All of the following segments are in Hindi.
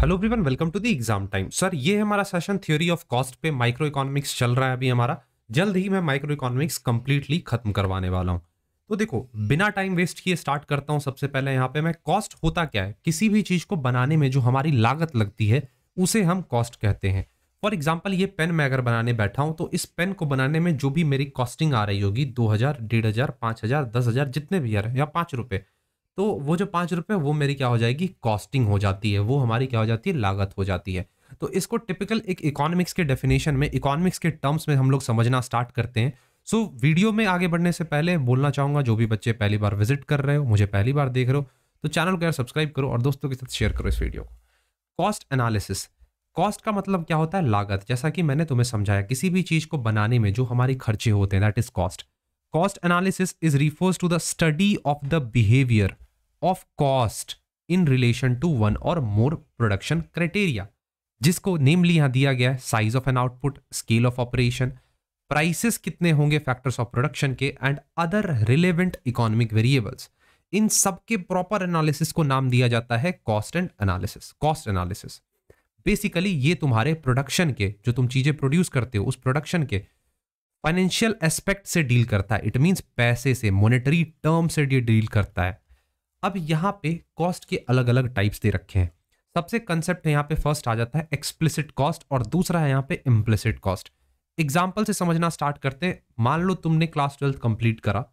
hello everyone welcome to the exam time sir ये हमारा सेशन थ्योरी ऑफ कॉस्ट पे माइक्रो इकोनॉमिक्स चल रहा है अभी हमारा जल्द ही मैं माइक्रो इकोनॉमिक्स कंप्लीटली खत्म करवाने वाला हूँ तो देखो बिना टाइम वेस्ट किए स्टार्ट करता हूँ सबसे पहले यहाँ पे मैं कॉस्ट होता क्या है किसी भी चीज़ को बनाने में जो हमारी लागत लगती है उसे हम कॉस्ट कहते हैं फॉर एग्जाम्पल ये पेन मैं अगर बनाने बैठा हूँ तो इस पेन को बनाने में जो भी मेरी कॉस्टिंग आ रही होगी दो हज़ार डेढ़ हज़ार पाँच हज़ार दस हज़ार जितने भी आ रहे हैं या पाँच रुपये तो वो जो पाँच रुपये वो मेरी क्या हो जाएगी कॉस्टिंग हो जाती है वो हमारी क्या हो जाती है लागत हो जाती है तो इसको टिपिकल एक इकोनॉमिक्स के डेफिनेशन में इकोनॉमिक्स के टर्म्स में हम लोग समझना स्टार्ट करते हैं सो so, वीडियो में आगे बढ़ने से पहले बोलना चाहूँगा जो भी बच्चे पहली बार विजिट कर रहे हो मुझे पहली बार देख रहे हो तो चैनल को यार सब्सक्राइब करो और दोस्तों के साथ शेयर करो इस वीडियो को कॉस्ट एनालिसिस कॉस्ट का मतलब क्या होता है लागत जैसा कि मैंने तुम्हें समझाया किसी भी चीज़ को बनाने में जो हमारे खर्चे होते हैं that is cost cost analysis is refers to the study of the behaviour of cost in relation to one or more production criteria जिसको नेमली यहां दिया गया है size of an output scale of operation prices कितने होंगे फैक्टर्स ऑफ प्रोडक्शन के and other relevant economic variables इन सब के प्रॉपर एनालिसिस को नाम दिया जाता है cost and analysis cost analysis basically ये तुम्हारे प्रोडक्शन के जो तुम चीज़ें प्रोड्यूस करते हो उस प्रोडक्शन के फाइनेंशियल एस्पेक्ट से डील करता है इट मीन्स पैसे से मॉनेटरी टर्म से डील करता है अब यहाँ पे कॉस्ट के अलग अलग टाइप्स दे रखे हैं सबसे कंसेप्ट यहाँ पे फर्स्ट आ जाता है एक्सप्लिसिट कॉस्ट और दूसरा है यहाँ पे इम्प्लिसिट कॉस्ट एग्जाम्पल से समझना स्टार्ट करते हैं मान लो तुमने क्लास ट्वेल्थ कंप्लीट करा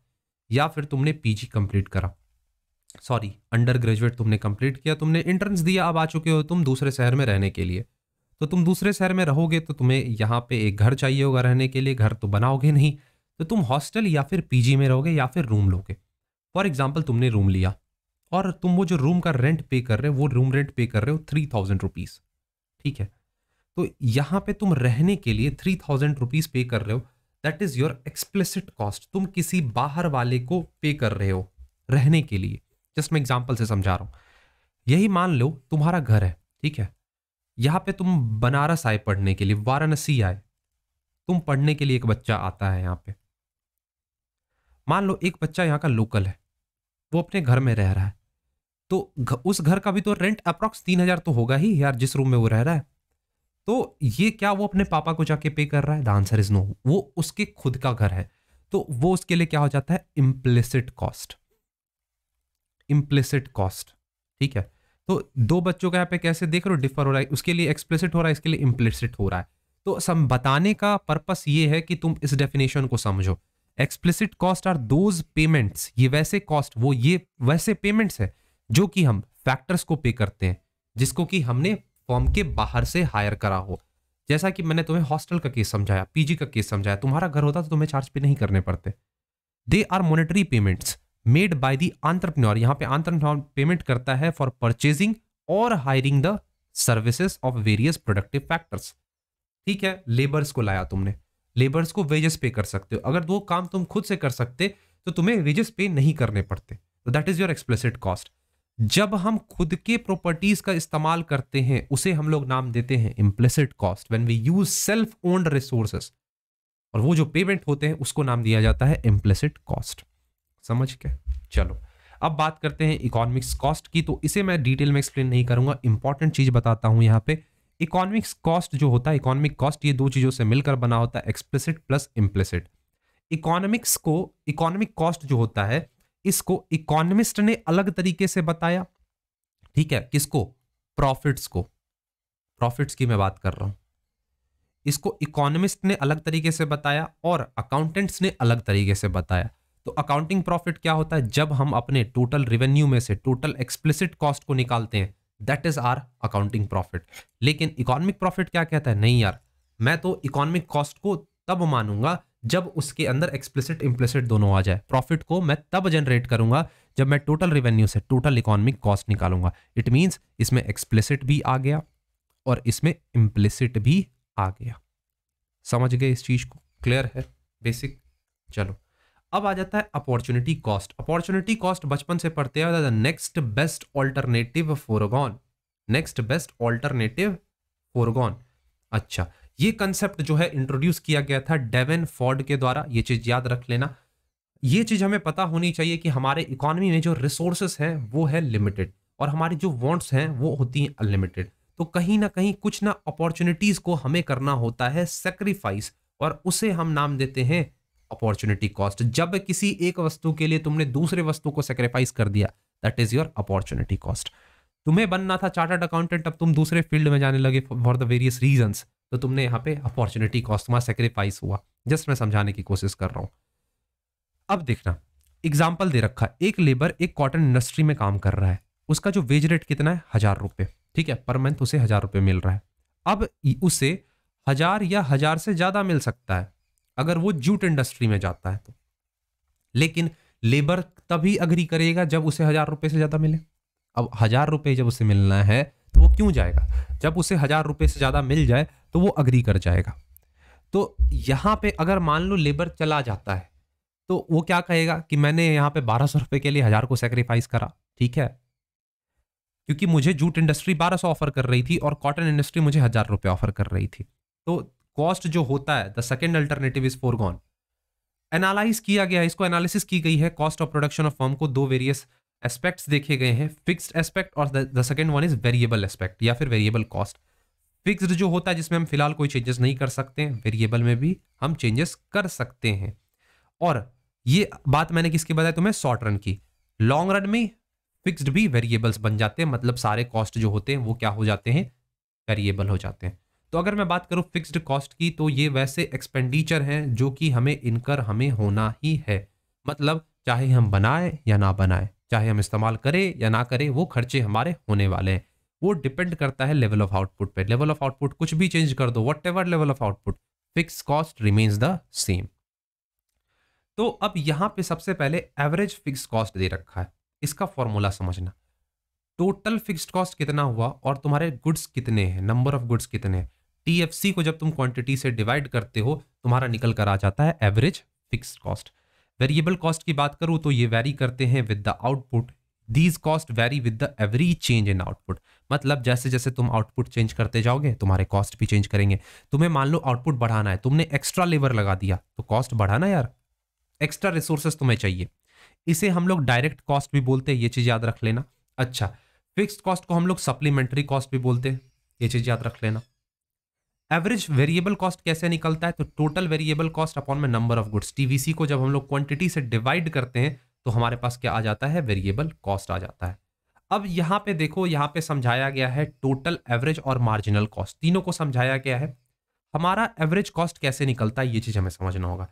या फिर तुमने पीजी कंप्लीट करा सॉरी अंडर ग्रेजुएट तुमने कंप्लीट किया तुमने इंट्रेंस दिया अब आ चुके हो तुम दूसरे शहर में रहने के लिए तो तुम दूसरे शहर में रहोगे तो तुम्हें यहाँ पे एक घर चाहिए होगा रहने के लिए घर तो बनाओगे नहीं तो तुम हॉस्टल या फिर पीजी में रहोगे या फिर रूम लोगे फॉर एग्जाम्पल तुमने रूम लिया और तुम वो जो रूम का रेंट पे कर रहे हो वो रूम रेंट पे कर रहे हो थ्री थाउजेंड रुपीज़ ठीक है तो यहाँ पे तुम रहने के लिए थ्री थाउजेंड रुपीज़ पे कर रहे हो that is your explicit cost तुम किसी बाहर वाले को पे कर रहे हो रहने के लिए जस्ट मैं एग्जाम्पल से समझा रहा हूँ यही मान लो तुम्हारा घर है ठीक है यहाँ पे तुम बनारस आए पढ़ने के लिए वाराणसी आए तुम पढ़ने के लिए एक बच्चा आता है यहाँ पे मान लो एक बच्चा यहाँ का लोकल है वो अपने घर में रह रहा है तो घ, उस घर का भी तो रेंट अप्रॉक्स तीन हजार तो होगा ही यार जिस रूम में वो रह रहा है तो ये क्या वो अपने पापा को जाके पे कर रहा है द आंसर इज नो वो उसके खुद का घर है तो वो उसके लिए क्या हो जाता है इम्प्लिसिट कॉस्ट इम्प्लिसिट कॉस्ट ठीक है तो दो बच्चों का यहाँ पे कैसे देख रहे हो डिफर हो रहा है उसके लिए एक्सप्लिसिट हो रहा है इसके लिए इम्प्लिसिट हो रहा है तो सम बताने का पर्पस ये है कि तुम इस डेफिनेशन को समझो explicit cost are those payments ये वैसे कॉस्ट वो ये वैसे पेमेंट्स है जो कि हम फैक्टर्स को पे करते हैं जिसको कि हमने फॉर्म के बाहर से हायर करा हो जैसा कि मैंने तुम्हें हॉस्टल का केस समझाया पीजी का केस समझाया तुम्हारा घर होता तो तुम्हें चार्ज पे नहीं करने पड़ते they are monetary payments made by the entrepreneur यहाँ पे आंतर पेमेंट करता है for purchasing or hiring the services of various productive factors ठीक है लेबर्स को लाया तुमने लेबर्स को वेजेस पे कर सकते हो अगर दो काम तुम खुद से कर सकते तो तुम्हें वेजेस पे नहीं करने पड़ते तो that is your explicit cost जब हम खुद के प्रॉपर्टीज का इस्तेमाल करते हैं उसे हम लोग नाम देते हैं implicit cost when we use self owned resources और वो जो पेमेंट होते हैं उसको नाम दिया जाता है इम्प्लिसिट कॉस्ट समझ के चलो अब बात करते हैं इकोनॉमिक्स कॉस्ट की तो इसे मैं डिटेल में एक्सप्लेन नहीं करूंगा इंपॉर्टेंट चीज बताता हूं यहाँ पे इकोनॉमिक्स कॉस्ट जो होता है इकोनॉमिक कॉस्ट ये दो चीजों से मिलकर बना होता है एक्सप्लिसिट प्लस इम्प्लिसिट इकोनॉमिक्स को इकोनॉमिक कॉस्ट जो होता है इसको इकोनॉमिस्ट ने अलग तरीके से बताया ठीक है किसको प्रॉफिट्स को प्रॉफिट्स की मैं बात कर रहा हूं इसको इकोनॉमिस्ट ने अलग तरीके से बताया और अकाउंटेंट्स ने अलग तरीके से बताया तो अकाउंटिंग प्रॉफिट क्या होता है जब हम अपने टोटल रिवेन्यू में से टोटल एक्सप्लिसिट कॉस्ट को निकालते हैं that is our accounting profit लेकिन इकोनॉमिक प्रॉफिट क्या कहता है नहीं यार मैं तो इकोनॉमिक कॉस्ट को तब मानूंगा जब उसके अंदर एक्सप्लिसिट इम्प्लिसिट दोनों आ जाए प्रॉफिट को मैं तब जनरेट करूंगा जब मैं टोटल रेवेन्यू से टोटल इकोनॉमिक कॉस्ट निकालूंगा इट मीन्स इसमें एक्सप्लिसिट भी आ गया और इसमें इम्प्लिसिट भी आ गया समझ गए इस चीज़ को क्लियर है बेसिक चलो अब आ जाता है अपॉर्चुनिटी कॉस्ट अपॉर्चुनिटी कॉस्ट बचपन से पढ़ते हैं the next best alternative forgone next best alternative forgone अच्छा ये कंसेप्ट जो है इंट्रोड्यूस किया गया था डेवन फॉर्ड के द्वारा ये चीज़ याद रख लेना ये चीज़ हमें पता होनी चाहिए कि हमारे इकोनॉमी में जो रिसोर्सेस हैं वो है लिमिटेड और हमारी जो वॉन्ट्स हैं वो होती हैं अनलिमिटेड तो कहीं ना कहीं कुछ ना अपॉर्चुनिटीज़ को हमें करना होता है सेक्रीफाइस और उसे हम नाम देते हैं अपॉर्चुनिटी कॉस्ट जब किसी एक वस्तु के लिए तुमने दूसरे वस्तु को सेक्रीफाइस कर दिया that is your opportunity cost तुम्हें बनना था चार्टर्ड अकाउंटेंट अब तुम दूसरे फील्ड में जाने लगे फॉर द वेरियस रीजंस तो तुमने यहाँ पे अपॉर्चुनिटी कॉस्ट तुम्हारा सेक्रीफाइस हुआ जस्ट मैं समझाने की कोशिश कर रहा हूँ अब देखना एग्जाम्पल दे रखा एक लेबर एक कॉटन इंडस्ट्री में काम कर रहा है उसका जो वेज रेट कितना है हजार रुपये ठीक है पर मंथ उसे हजार रुपये मिल रहा है अब उसे हजार या हजार से ज़्यादा मिल सकता है अगर वो जूट इंडस्ट्री में जाता है तो लेकिन लेबर तभी अग्री करेगा जब उसे हजार रुपये से ज़्यादा मिले अब हजार रुपये जब उसे मिलना है वो क्यों जाएगा जब उसे हज़ार रुपये से ज़्यादा मिल जाए तो वो अग्री कर जाएगा तो यहाँ पे अगर मान लो लेबर चला जाता है तो वो क्या कहेगा कि मैंने यहाँ पे बारह सौ रुपये के लिए हज़ार को सेक्रीफाइस करा ठीक है क्योंकि मुझे जूट इंडस्ट्री बारह सौ ऑफर कर रही थी और कॉटन इंडस्ट्री मुझे हज़ार रुपये ऑफर कर रही थी तो कॉस्ट जो होता है the second alternative is forgone analyse किया गया इसको एनालिसिस की गई है cost of production of firm को दो वेरियस एस्पेक्ट्स देखे गए हैं फिक्स्ड एस्पेक्ट और the second one is variable aspect या फिर वेरिएबल कॉस्ट फिक्स्ड जो होता है जिसमें हम फिलहाल कोई चेंजेस नहीं कर सकते हैं वेरिएबल में भी हम चेंजेस कर सकते हैं और ये बात मैंने किसकी बताई तुम्हें शॉर्ट रन की लॉन्ग रन में फिक्स्ड भी वेरिएबल्स बन जाते हैं मतलब सारे कॉस्ट जो होते हैं वो क्या हो जाते हैं वेरिएबल हो जाते हैं तो अगर मैं बात करूँ फिक्स्ड कॉस्ट की तो ये वैसे एक्सपेंडिचर हैं जो कि हमें इनकर हमें होना ही है मतलब चाहे हम बनाए या ना बनाए चाहे हम इस्तेमाल करें या ना करें वो खर्चे हमारे होने वाले हैं वो डिपेंड करता है लेवल ऑफ आउटपुट पे लेवल ऑफ आउटपुट कुछ भी चेंज कर दो what level of output fix cost remains the same तो अब यहाँ पे सबसे पहले एवरेज फिक्स कॉस्ट दे रखा है इसका फॉर्मूला समझना टोटल फिक्स्ड कॉस्ट कितना हुआ और तुम्हारे गुड्स कितने हैं नंबर ऑफ गुड्स कितने हैं टीएफसी को जब तुम क्वांटिटी से डिवाइड करते हो तुम्हारा निकल कर आ जाता है average fixed cost variable cost की बात करूँ तो ये वेरी करते हैं with the output these cost vary with the every change in output मतलब जैसे जैसे तुम आउटपुट चेंज करते जाओगे तुम्हारे कॉस्ट भी चेंज करेंगे तुम्हें मान लो आउटपुट बढ़ाना है तुमने एक्स्ट्रा लेबर लगा दिया तो कॉस्ट बढ़ाना यार एक्स्ट्रा रिसोर्सेस तुम्हें चाहिए इसे हम लोग डायरेक्ट कॉस्ट भी बोलते हैं ये चीज़ याद रख लेना अच्छा फिक्स कॉस्ट को हम लोग सप्लीमेंट्री कॉस्ट भी बोलते हैं ये चीज़ याद रख लेना एवरेज वेरिएबल कॉस्ट कैसे निकलता है तो टोटल वेरिएबल कॉस्ट अपॉन में नंबर ऑफ गुड्स टीवीसी को जब हम लोग क्वांटिटी से डिवाइड करते हैं तो हमारे पास क्या आ जाता है वेरिएबल कॉस्ट आ जाता है अब यहाँ पे देखो यहाँ पे समझाया गया है टोटल एवरेज और मार्जिनल कॉस्ट तीनों को समझाया गया है हमारा एवरेज कॉस्ट कैसे निकलता है ये चीज़ हमें समझना होगा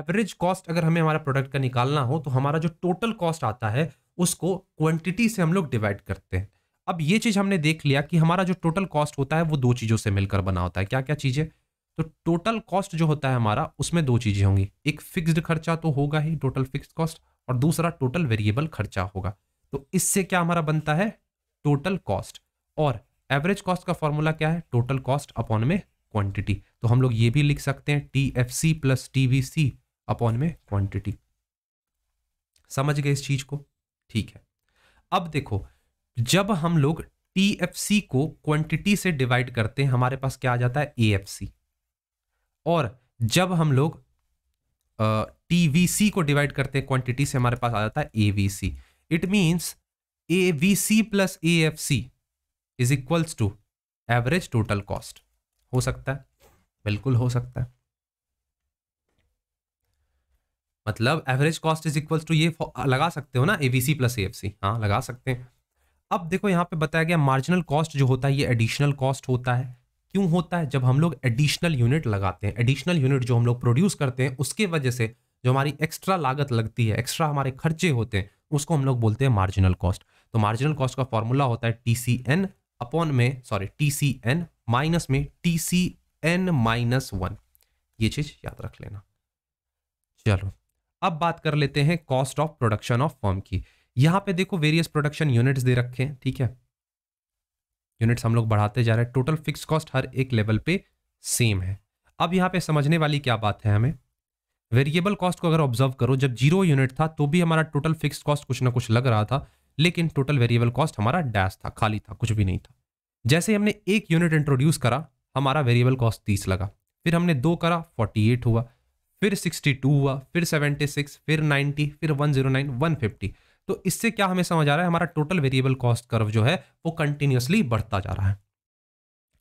एवरेज कॉस्ट अगर हमें हमारा प्रोडक्ट का निकालना हो तो हमारा जो टोटल कॉस्ट आता है उसको क्वांटिटी से हम लोग डिवाइड करते हैं अब ये चीज़ हमने देख लिया कि हमारा जो टोटल कॉस्ट होता है वो दो चीज़ों से मिलकर बना होता है क्या क्या चीज़ें तो टोटल कॉस्ट जो होता है हमारा उसमें दो चीज़ें होंगी एक फिक्स्ड खर्चा तो होगा ही टोटल फिक्स कॉस्ट और दूसरा टोटल वेरिएबल खर्चा होगा तो इससे क्या हमारा बनता है टोटल कॉस्ट और एवरेज कॉस्ट का फॉर्मूला क्या है टोटल कॉस्ट अपॉन में क्वांटिटी तो हम लोग ये भी लिख सकते हैं T F C plus T V C upon में क्वांटिटी समझ गए इस चीज को ठीक है अब देखो जब हम लोग टी को क्वांटिटी से डिवाइड करते हैं हमारे पास क्या आ जाता है ए और जब हम लोग टी को डिवाइड करते हैं क्वांटिटी से हमारे पास आ जाता है A it means A V C plus A F C is equals to average total cost हो सकता है बिल्कुल हो सकता है मतलब average cost is equals to ये लगा सकते हो ना A V C plus A F C हाँ लगा सकते हैं अब देखो यहाँ पे बताया गया मार्जिनल कॉस्ट जो होता है ये एडिशनल कॉस्ट होता है क्यों होता है जब हम लोग एडिशनल यूनिट लगाते हैं एडिशनल यूनिट जो हम लोग प्रोड्यूस करते हैं उसके वजह से जो हमारी एक्स्ट्रा लागत लगती है एक्स्ट्रा हमारे खर्चे होते हैं उसको हम लोग बोलते हैं मार्जिनल कॉस्ट तो मार्जिनल कॉस्ट का फॉर्मूला होता है टी सी एन अपॉन में sorry T C N minus में T C N minus one ये चीज याद रख लेना चलो अब बात कर लेते हैं cost of production of firm की यहाँ पे देखो वेरियस प्रोडक्शन यूनिट्स दे रखे हैं ठीक है यूनिट्स हम लोग बढ़ाते जा रहे हैं टोटल फिक्स कॉस्ट हर एक लेवल पे सेम है अब यहाँ पे समझने वाली क्या बात है हमें वेरिएबल कॉस्ट को अगर ऑब्जर्व करो जब जीरो यूनिट था तो भी हमारा टोटल फिक्स कॉस्ट कुछ ना कुछ लग रहा था लेकिन टोटल वेरिएबल कॉस्ट हमारा डैश था खाली था कुछ भी नहीं था जैसे हमने एक यूनिट इंट्रोड्यूस करा हमारा वेरिएबल कॉस्ट तीस लगा फिर हमने दो करा फोर्टी एट हुआ फिर सिक्सटी टू हुआ फिर सेवेंटी सिक्स फिर नाइन्टी फिर one zero nine one fifty तो इससे क्या हमें समझ आ रहा है हमारा टोटल वेरिएबल कॉस्ट कर्व जो है वो कंटिन्यूसली बढ़ता जा रहा है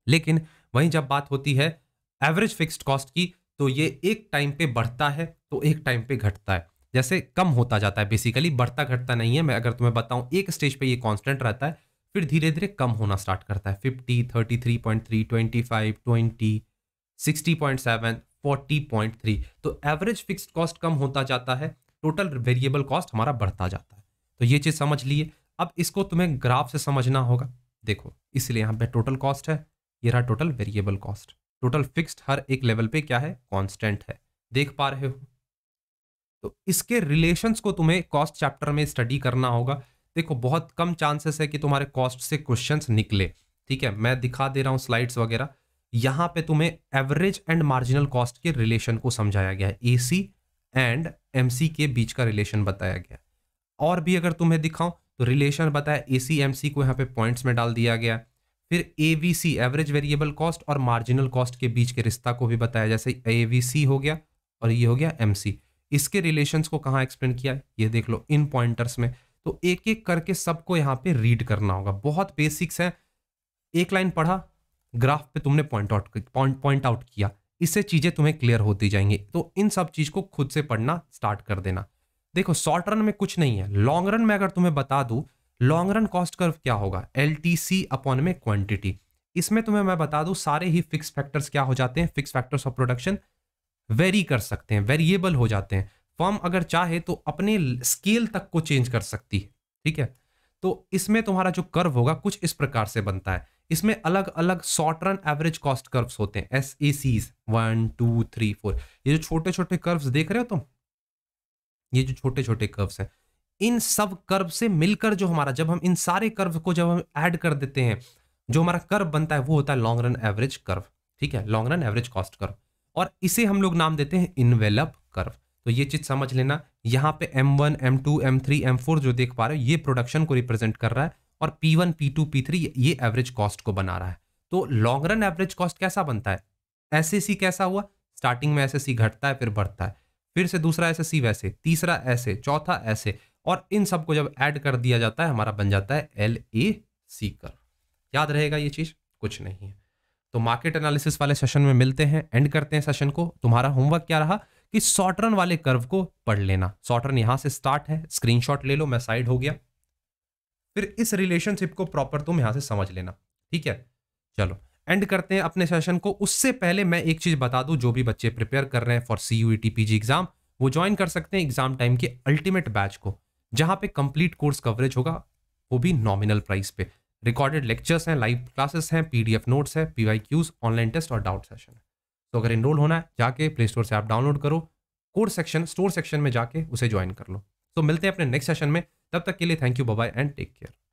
लेकिन वहीं जब बात होती है एवरेज फिक्स्ड कॉस्ट की तो ये एक टाइम पे बढ़ता है तो एक टाइम पे घटता है जैसे कम होता जाता है बेसिकली बढ़ता घटता नहीं है मैं अगर तुम्हें बताऊं एक स्टेज पे ये कांस्टेंट रहता है फिर धीरे धीरे कम होना स्टार्ट करता है fifty thirty three point three twenty five twenty sixty point seven forty point three तो एवरेज फिक्स्ड कॉस्ट कम होता जाता है टोटल वेरिएबल कॉस्ट हमारा बढ़ता जाता है तो ये चीज़ समझ लिए अब इसको तुम्हें ग्राफ से समझना होगा देखो इसलिए यहाँ पे टोटल कॉस्ट है ये रहा total variable cost total fixed हर एक लेवल पे क्या है कांस्टेंट है देख पा रहे हो तो इसके रिलेशंस को तुम्हें कॉस्ट चैप्टर में स्टडी करना होगा देखो बहुत कम चांसेस है कि तुम्हारे कॉस्ट से क्वेश्चंस निकले ठीक है मैं दिखा दे रहा हूँ स्लाइड्स वगैरह यहाँ पे तुम्हें एवरेज एंड मार्जिनल कॉस्ट के रिलेशन को समझाया गया है ए एंड एम के बीच का रिलेशन बताया गया है और भी अगर तुम्हें दिखाऊं तो रिलेशन बताया ए सी एम सी को यहाँ पे पॉइंट्स में डाल दिया गया फिर A V C average variable cost और मार्जिनल कॉस्ट के बीच के रिश्ता को भी बताया जैसे ए वी सी हो गया और ये हो गया एम सी इसके रिलेशंस को कहाँ एक्सप्लेन किया ये देख लो इन पॉइंटर्स में तो एक एक करके सबको यहाँ पे रीड करना होगा बहुत बेसिक्स है एक लाइन पढ़ा ग्राफ पे तुमने point out point point out किया इससे चीज़ें तुम्हें क्लियर होती जाएंगी तो इन सब चीज़ को खुद से पढ़ना स्टार्ट कर देना देखो शॉर्ट रन में कुछ नहीं है लॉन्ग रन में अगर तुम्हें बता दूं लॉन्ग रन कॉस्ट कर्व क्या होगा एल टी सी अपॉन में क्वांटिटी इसमें तुम्हें मैं बता दूं सारे ही फिक्स फैक्टर्स क्या हो जाते हैं fix factors of production vary कर सकते हैं वेरिएबल हो जाते हैं फर्म अगर चाहे तो अपने स्केल तक को चेंज कर सकती है ठीक है तो इसमें तुम्हारा जो कर्व होगा कुछ इस प्रकार से बनता है इसमें अलग अलग short run average cost curves होते हैं S A Cs one two three four ये जो छोटे छोटे कर्व्स देख रहे हो तुम ये जो छोटे छोटे कर्व्स हैं इन सब कर्व से मिलकर जो हमारा जब हम इन सारे कर्व को जब हम ऐड कर देते हैं जो हमारा कर्व बनता है वो होता है लॉन्ग रन एवरेज कर्व ठीक है long run average cost curve और इसे हम लोग नाम देते हैं इनवेलप कर्व तो ये चीज़ समझ लेना यहाँ पे M1, M2, M3, M4 जो देख पा रहे हो ये प्रोडक्शन को रिप्रेजेंट कर रहा है और P1, P2, P3 ये एवरेज कॉस्ट को बना रहा है तो लॉन्ग रन एवरेज कॉस्ट कैसा बनता है एस कैसा हुआ स्टार्टिंग में एस घटता है फिर बढ़ता है फिर से दूसरा ऐसे सी वैसे तीसरा ऐसे चौथा ऐसे और इन सब को जब ऐड कर दिया जाता है हमारा बन जाता है एल ए सी कर याद रहेगा ये चीज़ कुछ नहीं है तो मार्केट एनालिसिस वाले सेशन में मिलते हैं एंड करते हैं सेशन को तुम्हारा होमवर्क क्या रहा कि शॉर्टरन वाले कर्व को पढ़ लेना शॉर्टरन यहाँ से स्टार्ट है स्क्रीनशॉट ले लो मैं साइड हो गया फिर इस रिलेशनशिप को प्रॉपर तुम यहाँ से समझ लेना ठीक है चलो एंड करते हैं अपने सेशन को उससे पहले मैं एक चीज़ बता दूं जो भी बच्चे प्रिपेयर कर रहे हैं फॉर सी यू एग्जाम वो ज्वाइन कर सकते हैं एग्जाम टाइम के अल्टीमेट बैच को जहां पे कंप्लीट कोर्स कवरेज होगा वो भी नॉमिनल प्राइस पे रिकॉर्डेड लेक्चर्स हैं लाइव क्लासेस हैं पीडीएफ नोट्स है पी ऑनलाइन टेस्ट और डाउट सेशन है तो अगर इनरोल होना है जाके प्ले स्टोर से आप डाउनलोड करो कोर्स सेक्शन स्टोर सेक्शन में जाके उसे ज्वाइन कर लो तो मिलते हैं अपने नेक्स्ट सेशन में तब तक के लिए thank you bye and take care